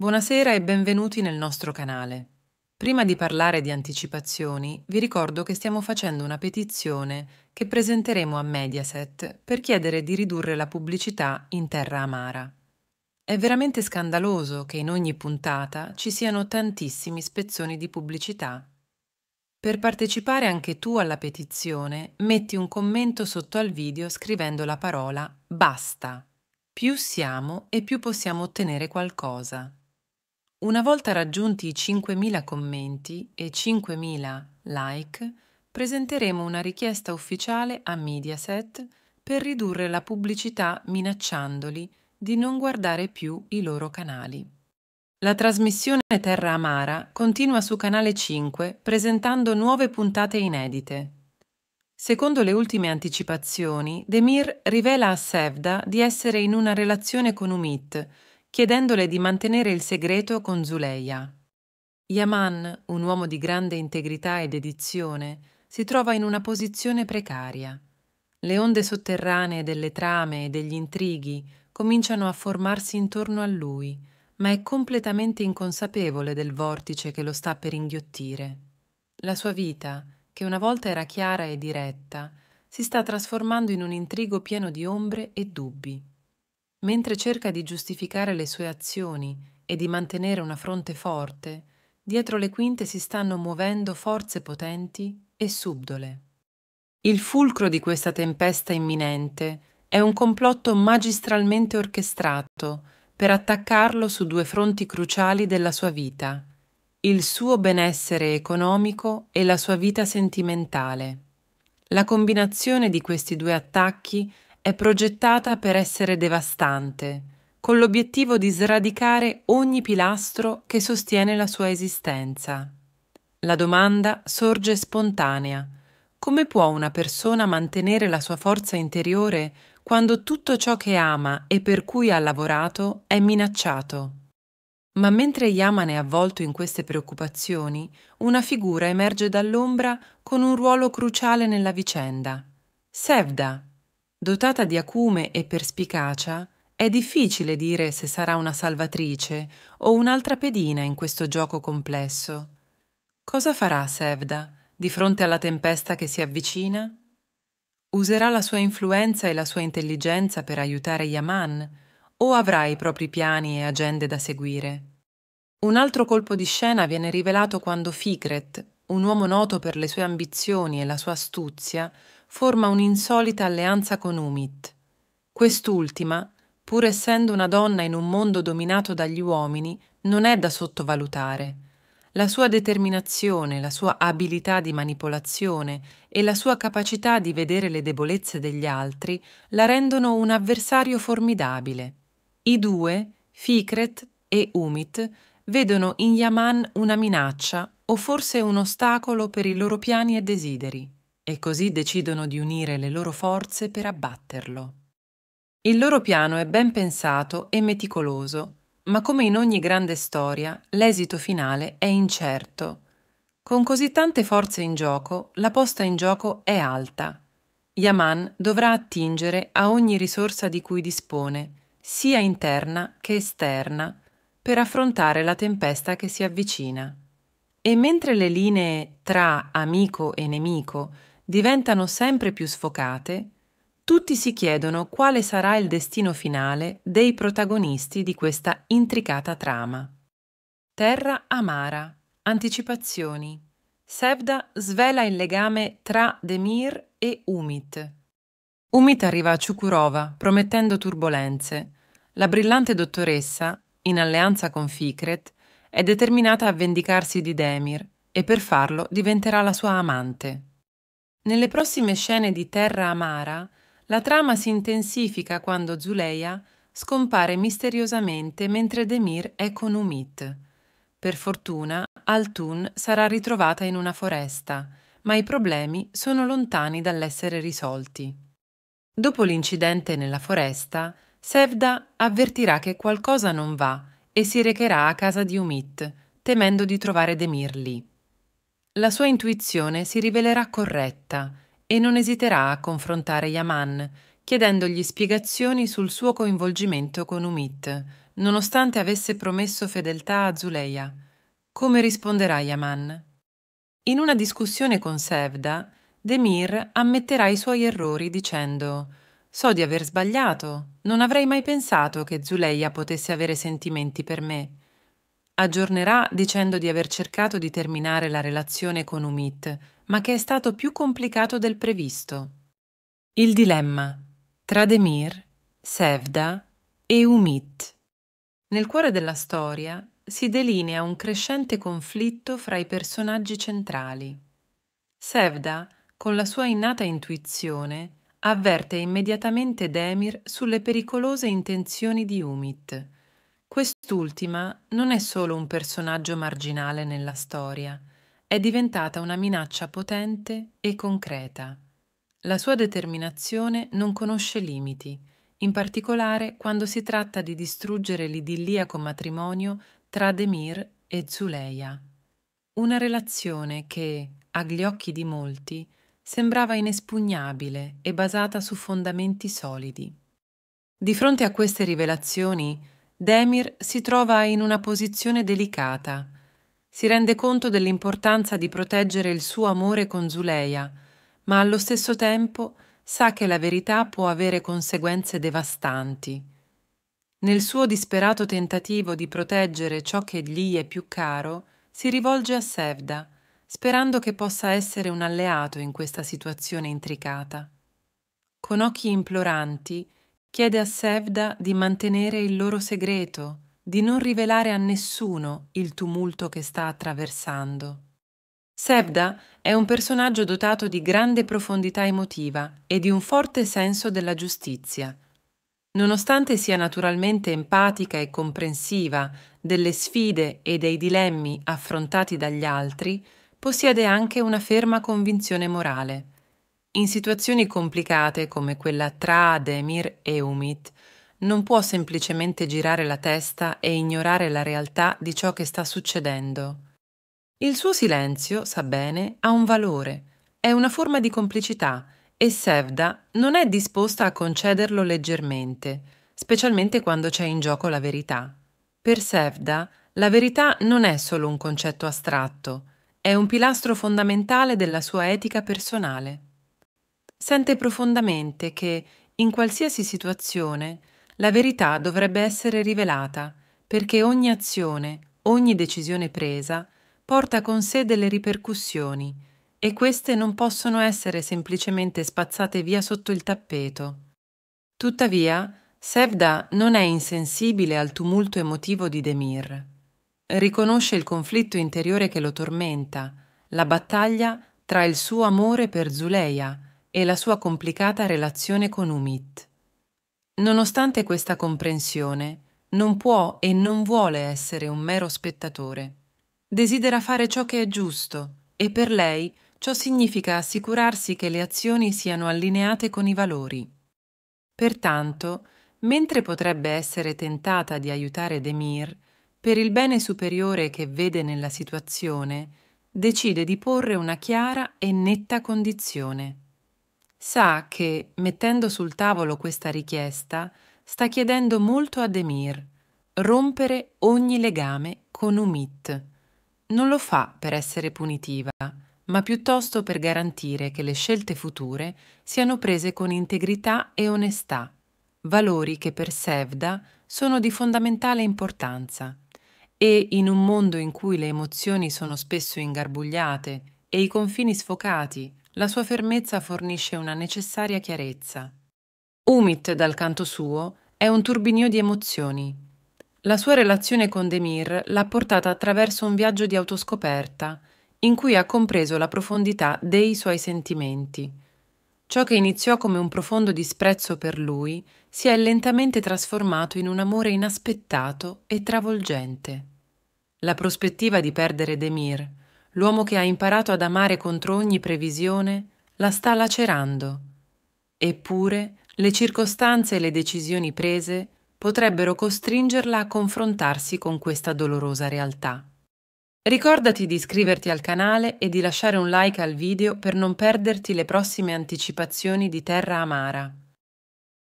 Buonasera e benvenuti nel nostro canale. Prima di parlare di anticipazioni, vi ricordo che stiamo facendo una petizione che presenteremo a Mediaset per chiedere di ridurre la pubblicità in terra amara. È veramente scandaloso che in ogni puntata ci siano tantissimi spezzoni di pubblicità. Per partecipare anche tu alla petizione, metti un commento sotto al video scrivendo la parola Basta. Più siamo e più possiamo ottenere qualcosa. Una volta raggiunti i 5.000 commenti e 5.000 like, presenteremo una richiesta ufficiale a Mediaset per ridurre la pubblicità minacciandoli di non guardare più i loro canali. La trasmissione Terra Amara continua su Canale 5 presentando nuove puntate inedite. Secondo le ultime anticipazioni, Demir rivela a Sevda di essere in una relazione con Umit, chiedendole di mantenere il segreto con Zuleia. Yaman, un uomo di grande integrità e dedizione, si trova in una posizione precaria. Le onde sotterranee delle trame e degli intrighi cominciano a formarsi intorno a lui, ma è completamente inconsapevole del vortice che lo sta per inghiottire. La sua vita, che una volta era chiara e diretta, si sta trasformando in un intrigo pieno di ombre e dubbi. Mentre cerca di giustificare le sue azioni e di mantenere una fronte forte, dietro le quinte si stanno muovendo forze potenti e subdole. Il fulcro di questa tempesta imminente è un complotto magistralmente orchestrato per attaccarlo su due fronti cruciali della sua vita, il suo benessere economico e la sua vita sentimentale. La combinazione di questi due attacchi è progettata per essere devastante, con l'obiettivo di sradicare ogni pilastro che sostiene la sua esistenza. La domanda sorge spontanea. Come può una persona mantenere la sua forza interiore quando tutto ciò che ama e per cui ha lavorato è minacciato? Ma mentre Yaman è avvolto in queste preoccupazioni, una figura emerge dall'ombra con un ruolo cruciale nella vicenda. Sevda, Dotata di acume e perspicacia, è difficile dire se sarà una salvatrice o un'altra pedina in questo gioco complesso. Cosa farà Sevda di fronte alla tempesta che si avvicina? Userà la sua influenza e la sua intelligenza per aiutare Yaman o avrà i propri piani e agende da seguire? Un altro colpo di scena viene rivelato quando Figret, un uomo noto per le sue ambizioni e la sua astuzia, forma un'insolita alleanza con Umit. Quest'ultima, pur essendo una donna in un mondo dominato dagli uomini, non è da sottovalutare. La sua determinazione, la sua abilità di manipolazione e la sua capacità di vedere le debolezze degli altri la rendono un avversario formidabile. I due, Fikret e Umit, vedono in Yaman una minaccia o forse un ostacolo per i loro piani e desideri e così decidono di unire le loro forze per abbatterlo. Il loro piano è ben pensato e meticoloso, ma come in ogni grande storia, l'esito finale è incerto. Con così tante forze in gioco, la posta in gioco è alta. Yaman dovrà attingere a ogni risorsa di cui dispone, sia interna che esterna, per affrontare la tempesta che si avvicina. E mentre le linee tra amico e nemico diventano sempre più sfocate, tutti si chiedono quale sarà il destino finale dei protagonisti di questa intricata trama. Terra amara, anticipazioni. Sevda svela il legame tra Demir e Umit. Umit arriva a Ciukurova promettendo turbolenze. La brillante dottoressa, in alleanza con Fikret, è determinata a vendicarsi di Demir e per farlo diventerà la sua amante. Nelle prossime scene di Terra Amara, la trama si intensifica quando Zuleia scompare misteriosamente mentre Demir è con Umit. Per fortuna, Altun sarà ritrovata in una foresta, ma i problemi sono lontani dall'essere risolti. Dopo l'incidente nella foresta, Sevda avvertirà che qualcosa non va e si recherà a casa di Umit, temendo di trovare Demir lì. La sua intuizione si rivelerà corretta e non esiterà a confrontare Yaman, chiedendogli spiegazioni sul suo coinvolgimento con Umit, nonostante avesse promesso fedeltà a Zuleia. Come risponderà Yaman? In una discussione con Sevda, Demir ammetterà i suoi errori dicendo So di aver sbagliato, non avrei mai pensato che Zuleia potesse avere sentimenti per me. Aggiornerà dicendo di aver cercato di terminare la relazione con Umit, ma che è stato più complicato del previsto. Il dilemma tra Demir, Sevda e Umit. Nel cuore della storia si delinea un crescente conflitto fra i personaggi centrali. Sevda, con la sua innata intuizione, avverte immediatamente Demir sulle pericolose intenzioni di Umit, Quest'ultima non è solo un personaggio marginale nella storia, è diventata una minaccia potente e concreta. La sua determinazione non conosce limiti, in particolare quando si tratta di distruggere l'idilliaco matrimonio tra Demir e Zuleia. Una relazione che, agli occhi di molti, sembrava inespugnabile e basata su fondamenti solidi. Di fronte a queste rivelazioni, Demir si trova in una posizione delicata. Si rende conto dell'importanza di proteggere il suo amore con Zuleia, ma allo stesso tempo sa che la verità può avere conseguenze devastanti. Nel suo disperato tentativo di proteggere ciò che gli è più caro, si rivolge a Sevda, sperando che possa essere un alleato in questa situazione intricata. Con occhi imploranti, Chiede a Sevda di mantenere il loro segreto, di non rivelare a nessuno il tumulto che sta attraversando. Sevda è un personaggio dotato di grande profondità emotiva e di un forte senso della giustizia. Nonostante sia naturalmente empatica e comprensiva delle sfide e dei dilemmi affrontati dagli altri, possiede anche una ferma convinzione morale. In situazioni complicate come quella tra Ademir e Umit, non può semplicemente girare la testa e ignorare la realtà di ciò che sta succedendo. Il suo silenzio, sa bene, ha un valore, è una forma di complicità e Sevda non è disposta a concederlo leggermente, specialmente quando c'è in gioco la verità. Per Sevda, la verità non è solo un concetto astratto, è un pilastro fondamentale della sua etica personale. Sente profondamente che, in qualsiasi situazione, la verità dovrebbe essere rivelata, perché ogni azione, ogni decisione presa, porta con sé delle ripercussioni, e queste non possono essere semplicemente spazzate via sotto il tappeto. Tuttavia, Sevda non è insensibile al tumulto emotivo di Demir. Riconosce il conflitto interiore che lo tormenta, la battaglia tra il suo amore per Zuleia e la sua complicata relazione con Umit. Nonostante questa comprensione, non può e non vuole essere un mero spettatore. Desidera fare ciò che è giusto e per lei ciò significa assicurarsi che le azioni siano allineate con i valori. Pertanto, mentre potrebbe essere tentata di aiutare Demir, per il bene superiore che vede nella situazione, decide di porre una chiara e netta condizione sa che, mettendo sul tavolo questa richiesta, sta chiedendo molto ad Emir, rompere ogni legame con Umit. Non lo fa per essere punitiva, ma piuttosto per garantire che le scelte future siano prese con integrità e onestà, valori che per Sevda sono di fondamentale importanza. E in un mondo in cui le emozioni sono spesso ingarbugliate e i confini sfocati, la sua fermezza fornisce una necessaria chiarezza. Umit, dal canto suo, è un turbinio di emozioni. La sua relazione con Demir l'ha portata attraverso un viaggio di autoscoperta, in cui ha compreso la profondità dei suoi sentimenti. Ciò che iniziò come un profondo disprezzo per lui si è lentamente trasformato in un amore inaspettato e travolgente. La prospettiva di perdere Demir, l'uomo che ha imparato ad amare contro ogni previsione la sta lacerando. Eppure le circostanze e le decisioni prese potrebbero costringerla a confrontarsi con questa dolorosa realtà. Ricordati di iscriverti al canale e di lasciare un like al video per non perderti le prossime anticipazioni di Terra Amara.